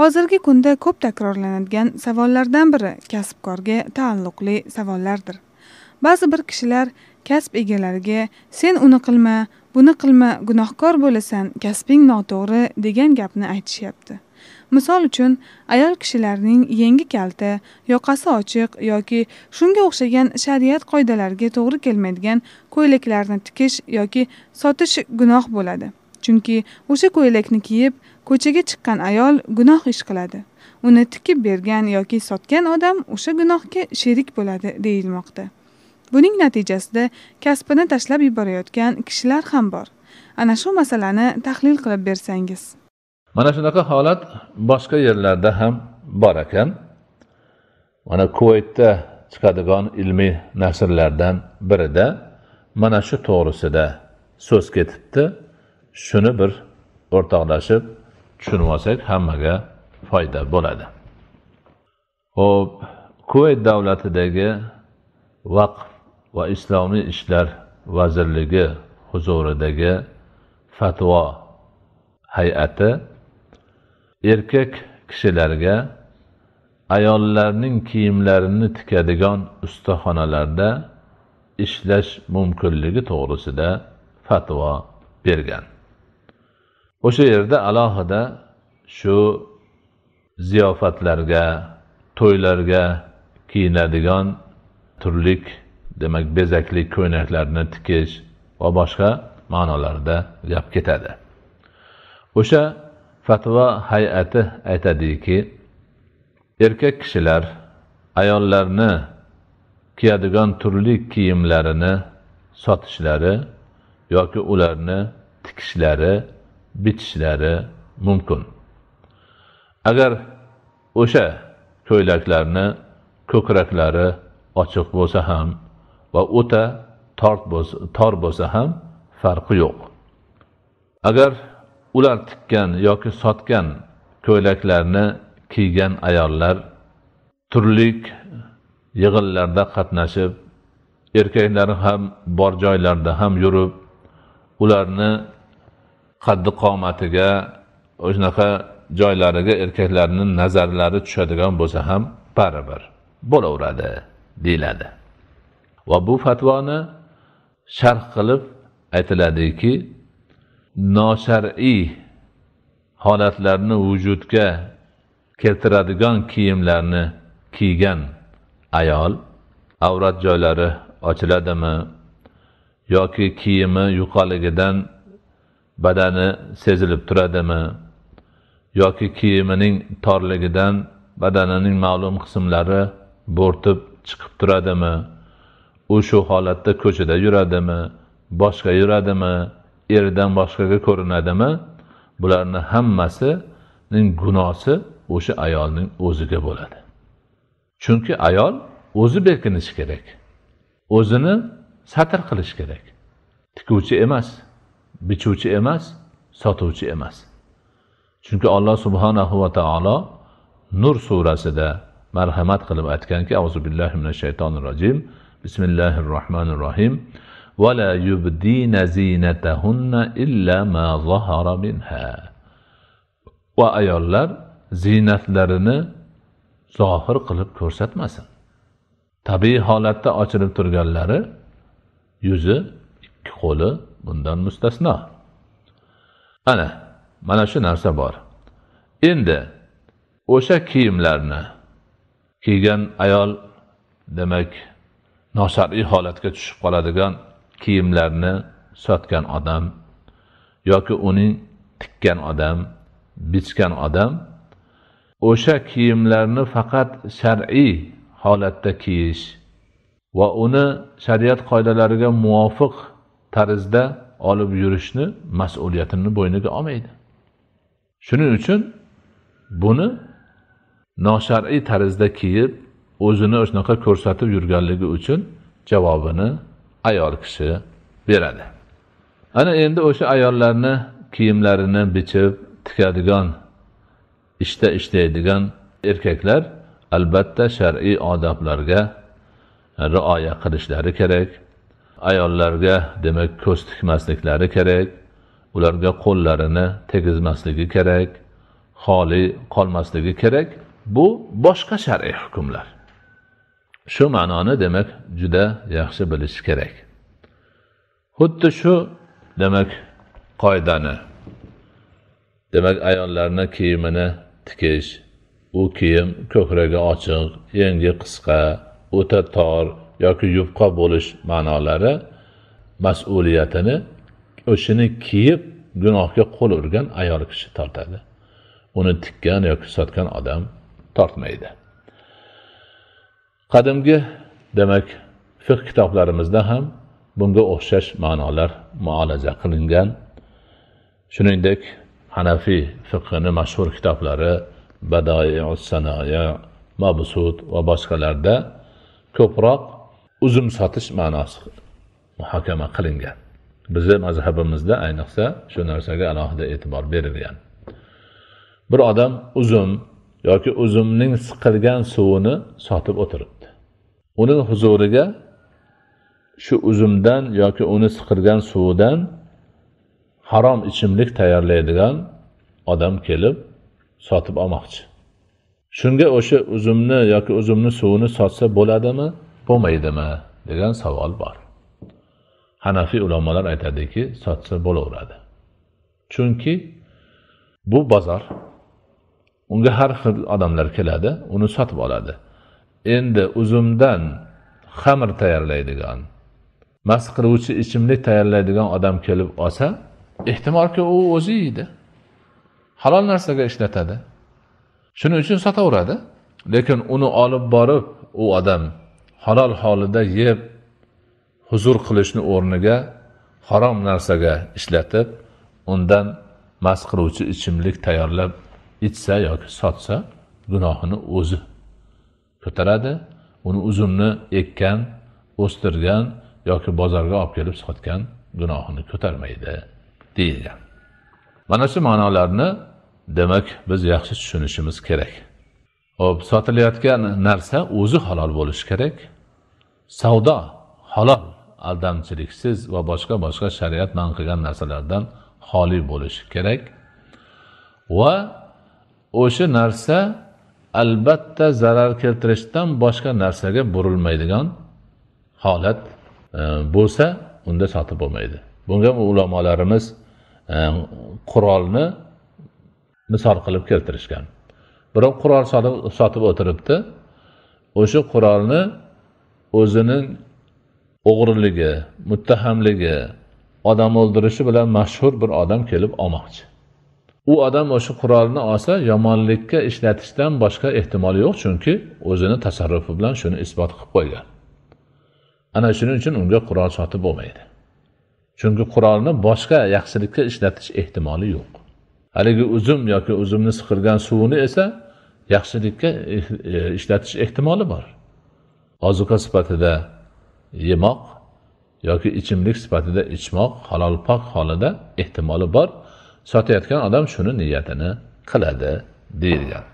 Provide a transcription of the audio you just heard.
hozirgi kunda ko'p takrorlanadigan savollardan biri kasbkorga taalluqli savollardir ba'zi bir kishilar kasb egalariga sen uni qilma buni qilma gunohkor bo'lasan kasbing noto'g'ri degan gapni aytishyapti misol uchun ayol kishilarning yengi kalta yoqasi ochiq yoki shunga o'xshagan shariat qoidalariga to'g'ri kelmaydigan ko'ylaklarni tikish yoki sotish gunoh bo'ladi chunki o'sha ko'ylakni kiyib ko'chaga chiqqan ayol gunoh ish qiladi uni tikib bergan yoki sotgan odam o'sha gunohga sherik bo'ladi deyilmoqda buning natijasida kasbini tashlab yuborayotgan kishilar ham bor ana shu masalani tahlil qilib bersangiz mana shunaqa holat boshqa yerlarda ham bor ekan mana kuvaytda chiqadigan ilmiy nashrlardan birida mana shu to'g'risida so'z ketibdi shuni bir o'rtoqlashib tushunib olsak hammaga foyda bo'ladi ho'p kuvayt davlatidagi vaqf va islomiy ishlar vazirligi huzuridagi fatvo hay'ati erkak kishilarga ayollarning kiyimlarini tikadigan ustaxonalarda ishlash mumkinligi to'g'risida fatvo bergan o'sha yerda alohida shu ziyofatlarga to'ylarga kiyinadigan turlik demak bezakli ko'ylaklarni tikish va boshqa ma'nolarda gap ketadi o'sha fatvo hay'ati aytadiki erkak kishilar ayollarni kiyadigan turli kiyimlarini sotishlari yoki ularni tikishlari bitishlari mumkin agar o'sha ko'ylaklarni ko'kraklari ochiq bo'lsa ham va o'ta tor bo'lsa ham farqi yo'q agar ular tikkan yoki sotgan ko'ylaklarni kiygan ayollar turli yig'inlarda qatnashib erkaklari ham bor joylarda ham yurib ularni qaddi qomatiga o'shanaqa joylariga erkaklarni nazarlari tushadigan bo'lsa ham baribir bo'laveradi deyiladi va bu fatvoni sharh qilib aytiladiki noshar'iy holatlarni vujudga keltiradigan kiyimlarni kiygan ayol avrat joylari ochiladimi yoki kiyimi yuqoligidan badani sezilib turadimi yoki kiyimining torligidan badanining ma'lum qismlari bo'rtib chiqib turadimi u shu holatda ko'chada yuradimi boshqa yuradimi eridan boshqaga ko'rinadimi bularni hammasining gunosi o'sha ayolning o'ziga bo'ladi chunki ayol o'zi berkinishi kerak o'zini satr qilish kerak tikuvchi emas bichuvchi emas sotuvchi emas chunki alloh subhanahu va taolo nur surasida marhamat qilib aytganki azu billahi minash shaytonir rojim bismillahir rohmanir rohim yubdina zinatahunna illa ma ما ظهر va ayollar ziynatlarini zohir qilib ko'rsatmasin tabiiy holatda ochilib turganlari yuzi ikki qo'li bundan mustasno ana mana shu narsa bor endi o'sha kiyimlarni kiygan ayol demak noshar'iy holatga tushib qoladigan kiyimlarni sotgan odam yoki uning tikkan odam bichgan odam o'sha kiyimlarni faqat shar'iy holatda kiyish va uni shariat qoidalariga muvofiq tarzda olib yurishni mas'uliyatini bo'yniga olmaydi shuning uchun buni noshar'iy tarzda kiyib o'zini shunaqa ko'rsatib yurganligi uchun javobini ayol kishi beradi ana endi o'sha ayollarni kiyimlarini bichib tikadigan ishda ishlaydigan erkaklar albatta shar'iy odoblarga rioya qilishlari kerak ayollarga demak ko'z tikmasliklari kerak ularga qo'llarini tegizmasligi kerak xoli qolmasligi kerak bu boshqa shar'iy hukmlar shu ma'noni demak juda yaxshi bilish kerak xuddi shu demak qoidani demak ayollarni kiyimini tikish u kiyim ko'kragi ochiq yengi qisqa o'ta tor yoki yupqa bo'lish ma'nolari mas'uliyatini o'shini kiyib gunohga qo'l urgan ayol kishi tortadi uni tikkan yoki sotgan odam tortmaydi qadimgi demak fiq kitoblarimizda ham bunga o'xshash ma'nolar muolaja qilingan shuningdek hanafiy fiqini mashhur kitoblari badoi sanoya mabsud va boshqalarda ko'proq uzum sotish ma'nosi muhokama qilingan bizni mazhabimizda ayniqsa shu narsaga alohida e'tibor berilgan bir odam uzum yoki uzumning siqilgan suvini sotib o'tiribdi uning huzuriga shu uzumdan yoki uni siqilgan suvidan harom ichimlik tayyorlaydigan odam kelib sotib olmoqchi shunga o'sha uzumni yoki uzumni suvini sotsa bo'ladimi bo'lmaydimi degan savol bor hanafiy ulamolar aytadiki sotsa bo'laveradi chunki bu bozor unga har xil odamlar keladi uni sotib oladi endi uzumdan xamir tayyorlaydigan mast qiluvchi ichimlik tayyorlaydigan odam kelib olsa ehtimolki u o'zi yeydi halol narsaga ishlatadi shuning uchun sotaveradi lekin uni olib borib u odam halol holida yeb huzur qilishni o'rniga harom narsaga ishlatib undan mast qiluvchi ichimlik tayyorlab ichsa yoki sotsa gunohini o'zi ko'taradi uni uzumni ekkan o'stirgan yoki bozorga olib kelib sotgan gunohini ko'tarmaydi deyilgan mana shu ma'nolarni demak biz yaxshi tushunishimiz kerak hop sotilayotgan narsa o'zi halol bo'lishi kerak savdo halol aldamchiliksiz va boshqa boshqa shariat man qilgan narsalardan xoli bo'lishi kerak va o'sha narsa albatta zarar keltirishdan boshqa narsaga burilmaydigan holat e, bo'lsa unda sotib bo'lmaydi bunga ulamolarimiz e, qurolni e, misol qilib keltirishgan birov qurol sotib o'tiribdi o'sha qurolni o'zining o'g'riligi muttahamligi odam o'ldirishi bilan mashhur bir odam kelib olmoqchi u odam o'sha qurolni olsa yomonlikka ishlatishdan boshqa ehtimoli yo'q chunki o'zini tasarrufi bilan shuni isbot qilib qo'ygan ana shuning uchun unga qurol sotib bo'lmaydi chunki qurolni boshqa yaxshilikka ishlatish ehtimoli yo'q haligi uzum yoki uzumni siqilgan suvini esa yaxshilikka e, e, ishlatish ehtimoli bor ozuqa sifatida yemoq yoki ichimlik sifatida ichmoq halol pok holida ehtimoli bor sotayotgan odam shuni niyatini qiladi deyilgan